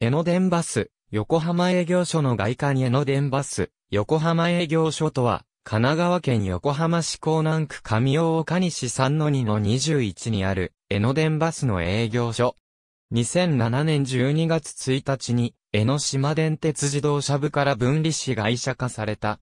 江ノ電バス、横浜営業所の外観江ノ電バス、横浜営業所とは、神奈川県横浜市港南区上大岡西3-2-21にある、江ノ電バスの営業所。2007年12月1日に、江ノ島電鉄自動車部から分離し外車化された。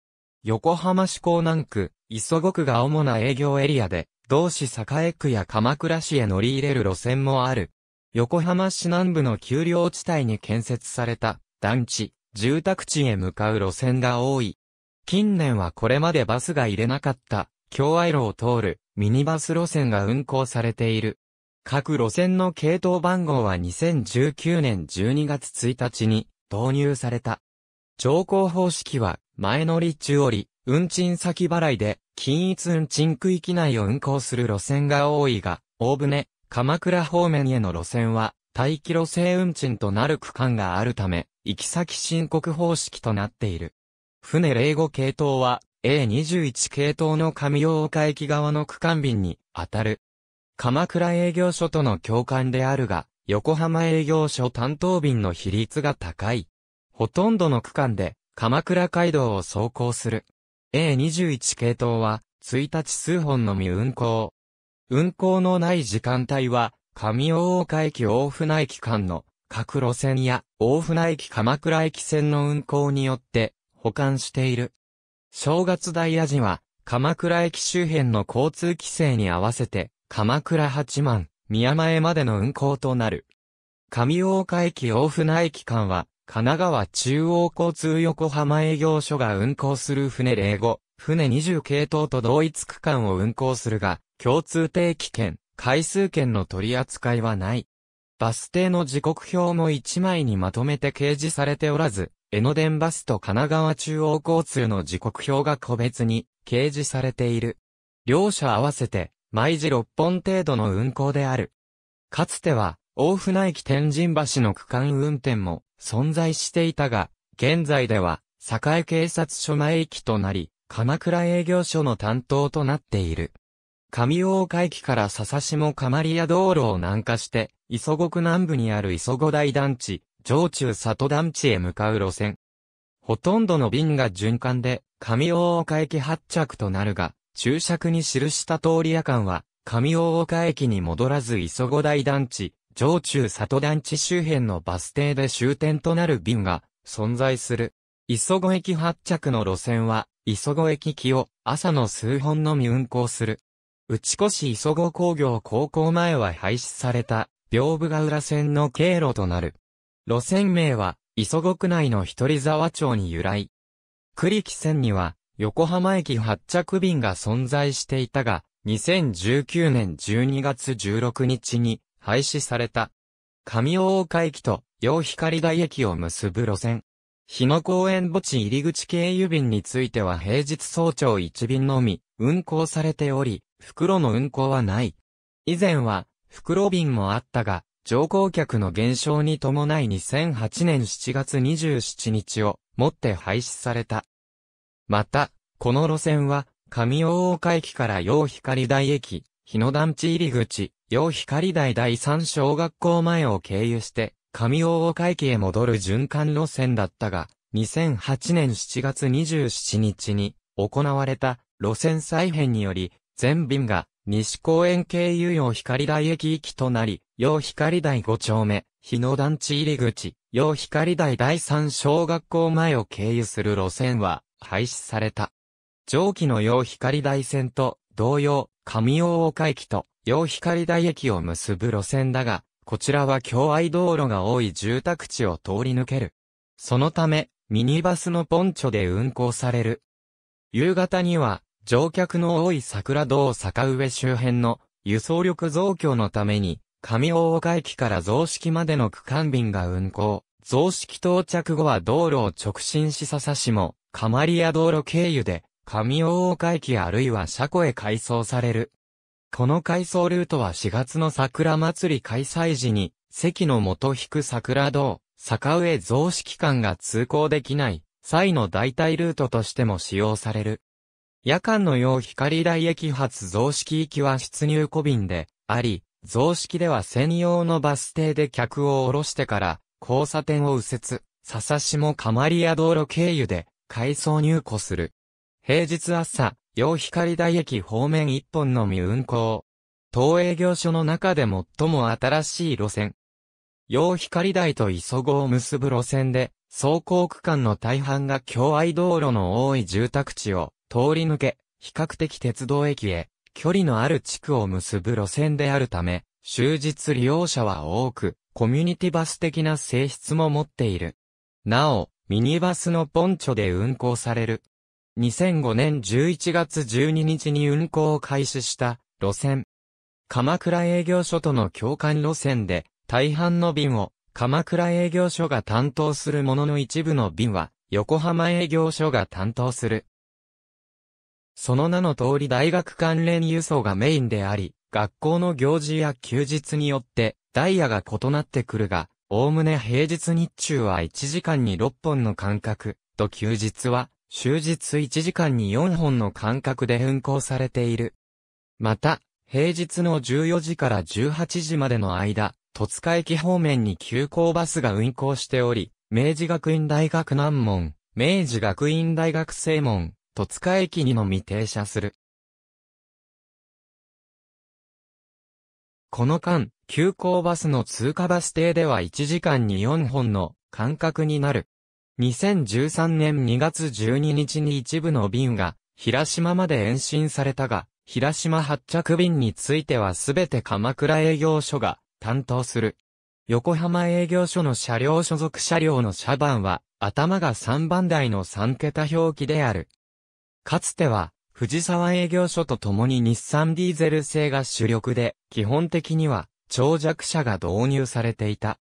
横浜市港南区、磯子区が主な営業エリアで、同市栄区や鎌倉市へ乗り入れる路線もある。横浜市南部の丘陵地帯に建設された団地、住宅地へ向かう路線が多い。近年はこれまでバスが入れなかった京愛路を通るミニバス路線が運行されている。各路線の系統番号は2019年12月1日に導入された。乗降方式は前乗り中折り、運賃先払いで均一運賃区域内を運行する路線が多いが、大船、鎌倉方面への路線は、待機路線運賃となる区間があるため、行き先申告方式となっている。船零5系統は、A21 系統の上大岡駅側の区間便に当たる。鎌倉営業所との共感であるが、横浜営業所担当便の比率が高い。ほとんどの区間で、鎌倉街道を走行する。A21 系統は、1日数本のみ運行。運行のない時間帯は、上大岡駅大船駅間の各路線や大船駅鎌倉駅線の運行によって保管している。正月大ヤ時は鎌倉駅周辺の交通規制に合わせて鎌倉八幡、宮前までの運行となる。上大岡駅大船駅間は神奈川中央交通横浜営業所が運行する船05、船20系統と同一区間を運行するが、共通定期券、回数券の取り扱いはない。バス停の時刻表も1枚にまとめて掲示されておらず、江ノ電バスと神奈川中央交通の時刻表が個別に掲示されている。両者合わせて毎時6本程度の運行である。かつては、大船駅天神橋の区間運転も存在していたが、現在では、栄警察署前駅となり、鎌倉営業所の担当となっている。上大岡駅から笹下里屋道路を南下して、磯国南部にある磯五大団地、上中里団地へ向かう路線。ほとんどの便が循環で、上大岡駅発着となるが、注釈に記した通り夜間は、上大岡駅に戻らず磯五大団地、上中里団地周辺のバス停で終点となる便が存在する。磯子駅発着の路線は、磯子駅機を朝の数本のみ運行する。内越磯子工業高校前は廃止された、屏風ヶ浦線の経路となる。路線名は、磯子区内の一人沢町に由来。栗木線には、横浜駅発着便が存在していたが、2019年12月16日に廃止された。上大岡駅と陽光台駅を結ぶ路線。日野公園墓地入口経由便については平日早朝1便のみ運行されており、袋の運行はない。以前は袋便もあったが、乗降客の減少に伴い2008年7月27日をもって廃止された。また、この路線は、上大岡駅から陽光台駅、日野団地入り口、陽光台第三小学校前を経由して、上大岡駅へ戻る循環路線だったが、2008年7月27日に行われた路線再編により、全便が西公園経由陽光台駅行きとなり、陽光台5丁目、日野団地入り口、陽光台第3小学校前を経由する路線は廃止された。上記の陽光台線と同様、上大岡駅と洋光台駅を結ぶ路線だが、こちらは共愛道路が多い住宅地を通り抜ける。そのため、ミニバスのポンチョで運行される。夕方には、乗客の多い桜堂坂上周辺の輸送力増強のために、上大岡駅から増式までの区間便が運行。増式到着後は道路を直進し笹しも、カマリア道路経由で、上大岡駅あるいは車庫へ改装される。この改装ルートは4月の桜祭り開催時に、席の元引く桜道、坂上増式間が通行できない際の代替ルートとしても使用される。夜間のよう光台駅発増式行きは出入小便であり、増式では専用のバス停で客を降ろしてから交差点を右折、笹下かまり屋道路経由で改装入庫する。平日朝、洋光台駅方面一本のみ運行。東営業所の中で最も新しい路線。洋光台と磯子を結ぶ路線で、走行区間の大半が境愛道路の多い住宅地を通り抜け、比較的鉄道駅へ距離のある地区を結ぶ路線であるため、終日利用者は多く、コミュニティバス的な性質も持っている。なお、ミニバスのポンチョで運行される2005年11月12日に運行を開始した路線。鎌倉営業所との共感路線で、大半の便を鎌倉営業所が担当するものの一部の便は横浜営業所が担当する。その名の通り大学関連輸送がメインであり、学校の行事や休日によってダイヤが異なってくるが、おおむね平日日中は1時間に6本の間隔と休日は終日1時間に4本の間隔で運行されている。また、平日の14時から18時までの間、戸塚駅方面に急行バスが運行しており、明治学院大学南門、明治学院大学正門、戸塚駅にのみ停車する。この間、急行バスの通過バス停では1時間に4本の間隔になる。2013年2月12日に一部の便が、平島まで延伸されたが、平島発着便についてはすべて鎌倉営業所が担当する。横浜営業所の車両所属車両の車番は、頭が3番台の3桁表記である。かつては、藤沢営業所と共に日産ディーゼル製が主力で、基本的には、長尺車が導入されていた。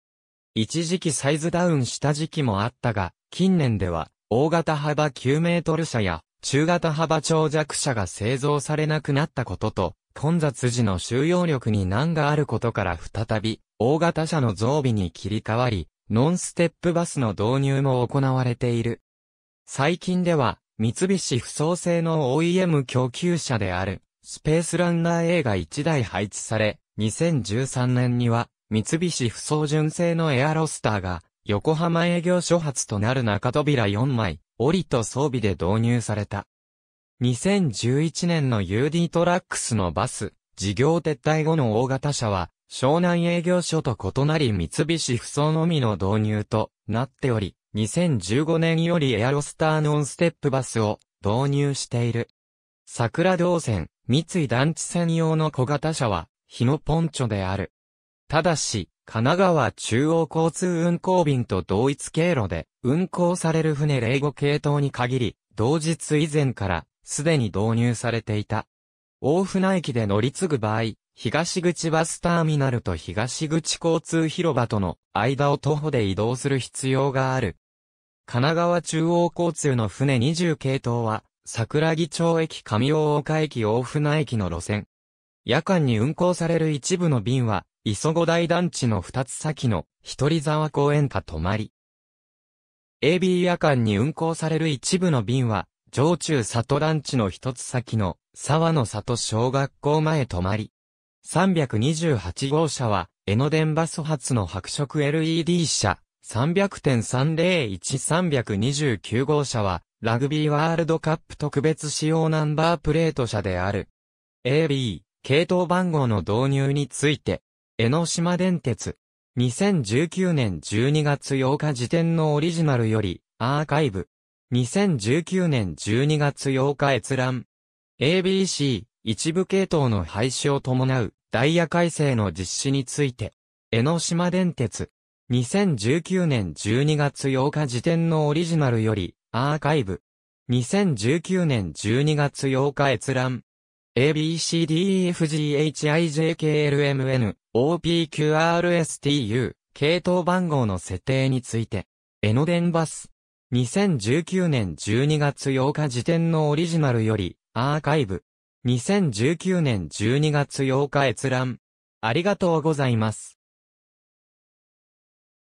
一時期サイズダウンした時期もあったが、近年では、大型幅9メートル車や、中型幅長弱車が製造されなくなったことと、混雑時の収容力に難があることから再び、大型車の増備に切り替わり、ノンステップバスの導入も行われている。最近では、三菱不創製の OEM 供給車である、スペースランナー A が1台配置され、2013年には、三菱不創純正のエアロスターが、横浜営業所発となる中扉4枚、折りと装備で導入された。2011年の UD トラックスのバス、事業撤退後の大型車は、湘南営業所と異なり三菱不走のみの導入となっており、2015年よりエアロスターノンステップバスを導入している。桜道線、三井団地専用の小型車は、日のポンチョである。ただし、神奈川中央交通運行便と同一経路で運行される船05系統に限り、同日以前からすでに導入されていた。大船駅で乗り継ぐ場合、東口バスターミナルと東口交通広場との間を徒歩で移動する必要がある。神奈川中央交通の船20系統は、桜木町駅上大岡駅大船駅の路線。夜間に運行される一部の便は、磯子大団地の二つ先の一人沢公園下泊まり。AB 夜間に運行される一部の便は、上中里団地の一つ先の沢の里小学校前泊まり。328号車は、江ノ電バス発の白色 LED 車、300.301329号車は、ラグビーワールドカップ特別仕様ナンバープレート車である。AB、系統番号の導入について、江ノ島電鉄。2019年12月8日時点のオリジナルより、アーカイブ。2019年12月8日閲覧。ABC、一部系統の廃止を伴う、ダイヤ改正の実施について。江ノ島電鉄。2019年12月8日時点のオリジナルより、アーカイブ。2019年12月8日閲覧。ABCDEFGHIJKLMN、OPQRSTU、系統番号の設定について、江ノ電バス。2019年12月8日時点のオリジナルより、アーカイブ。2019年12月8日閲覧。ありがとうございます。